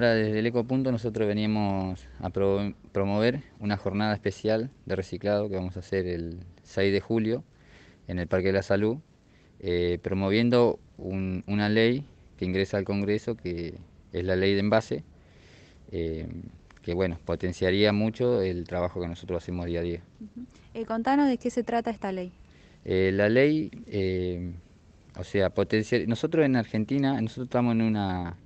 Ahora desde el Ecopunto nosotros veníamos a promover una jornada especial de reciclado que vamos a hacer el 6 de julio en el Parque de la Salud, eh, promoviendo una ley que ingresa al Congreso, que es la ley de envase, eh, que bueno, potenciaría mucho el trabajo que nosotros hacemos día a día. Eh, contanos de qué se trata esta ley. la ley, o sea, potenciar... nosotros en Argentina, nosotros estamos en una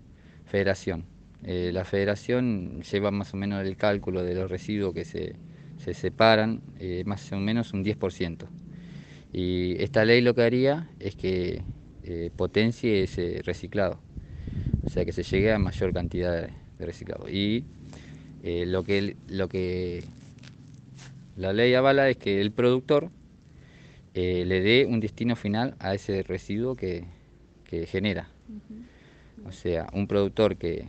federación, eh, la federación lleva más o menos el cálculo de los residuos que se, separan, eh, más o menos un 10%. Y esta ley lo que haría es que eh, potencie ese reciclado, o sea que se llegue a mayor cantidad de, reciclado. Y lo, que, lo que la ley avala es que el productor le dé un destino final a ese residuo que, genera. O sea, un productor que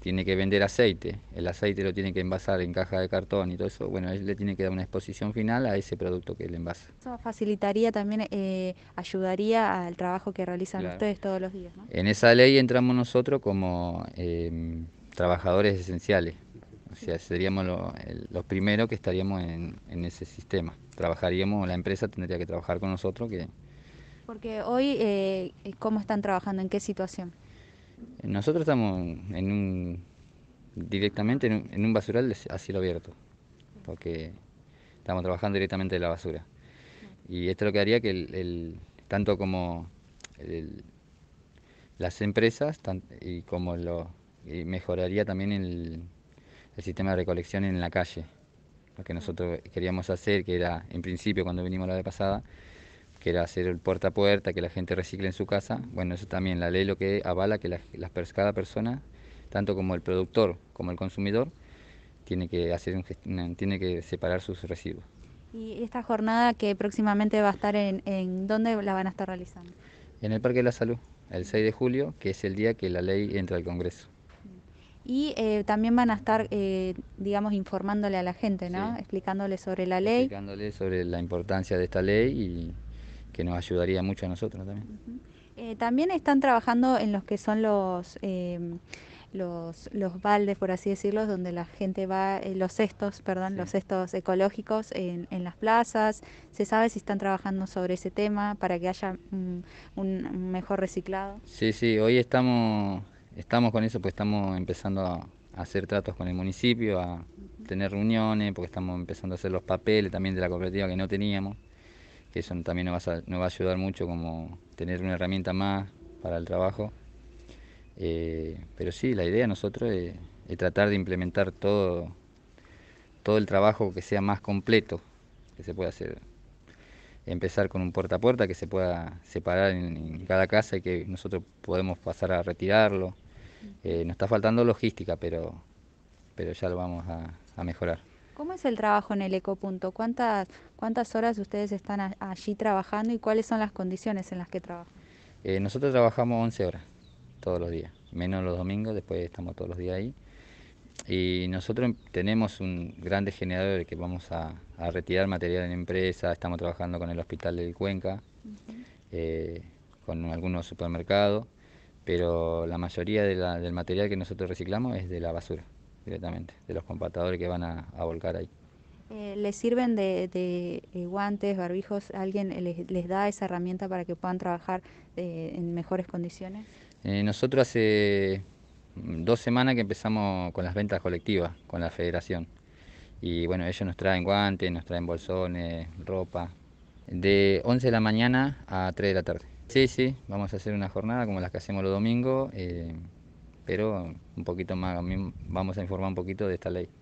tiene que vender aceite, el aceite lo tiene que envasar en caja de cartón y todo eso, bueno, él le tiene que dar una exposición final a ese producto que él envasa. Eso facilitaría también, eh, ayudaría al trabajo que realizan ustedes todos los días. En esa ley entramos nosotros como eh, trabajadores esenciales, o sea, seríamos los primeros que estaríamos en, ese sistema. Trabajaríamos, la empresa tendría que trabajar con nosotros que... Porque hoy, eh, ¿cómo están trabajando? ¿En qué situación? Nosotros estamos en un, directamente en un, basural a cielo abierto, porque estamos trabajando directamente de la basura. Y esto lo que haría que tanto como las empresas y como lo mejoraría también el, el, sistema de recolección en la calle. Lo que nosotros queríamos hacer, que era en principio cuando vinimos la vez pasada, que era hacer el puerta a puerta, que la gente recicle en su casa. Bueno, eso también la ley lo que avala que la, cada persona, tanto como el productor como el consumidor, tiene que, hacer tiene que separar sus residuos. ¿Y esta jornada que próximamente va a estar en, en dónde la van a estar realizando? En el Parque de la Salud, el 6 de julio, que es el día que la ley entra al Congreso. Y eh, también van a estar, eh, digamos, informándole a la gente, ¿no? Explicándole sobre la ley. Explicándole sobre la importancia de esta ley y que nos ayudaría mucho a nosotros también. Eh, también están trabajando en los que son los... Eh, los, los baldes, por así decirlo, donde la gente va, eh, los cestos, perdón, los cestos ecológicos en, en, las plazas. ¿Se sabe si están trabajando sobre ese tema para que haya un mejor reciclado? Sí, sí, hoy estamos, estamos con eso, porque estamos empezando a, hacer tratos con el municipio, a tener reuniones, porque estamos empezando a hacer los papeles también de la cooperativa que no teníamos que eso también nos va, a, ayudar mucho como tener una herramienta más para el trabajo. Eh, pero sí, la idea nosotros es, tratar de implementar todo, todo el trabajo que sea más completo que se pueda hacer. Empezar con un puerta a puerta que se pueda separar en, cada casa y que nosotros podemos pasar a retirarlo. Eh, nos está faltando logística, pero, pero ya lo vamos a mejorar. ¿Cómo es el trabajo en el ecopunto? ¿Cuántas, cuántas horas ustedes están allí trabajando y cuáles son las condiciones en las que trabajan? Eh, nosotros trabajamos 11 horas todos los días, menos los domingos, después estamos todos los días ahí. Y nosotros em, tenemos un gran generador que vamos a, retirar material en empresa, estamos trabajando con el hospital del Cuenca, eh, con algunos supermercados, pero la mayoría del material que nosotros reciclamos es de la basura de los compactadores que van a, volcar ahí. Eh, ¿Les sirven de, eh, guantes, barbijos? ¿Alguien les, da esa herramienta para que puedan trabajar eh, en mejores condiciones? nosotros hace mm, dos semanas que empezamos con las ventas colectivas, con la federación. Y bueno, ellos nos traen guantes, nos traen bolsones, ropa, de 11 de la mañana a 3 de la tarde. Sí, sí, vamos a hacer una jornada como las que hacemos los domingos pero un poquito más, vamos a informar un poquito de esta ley.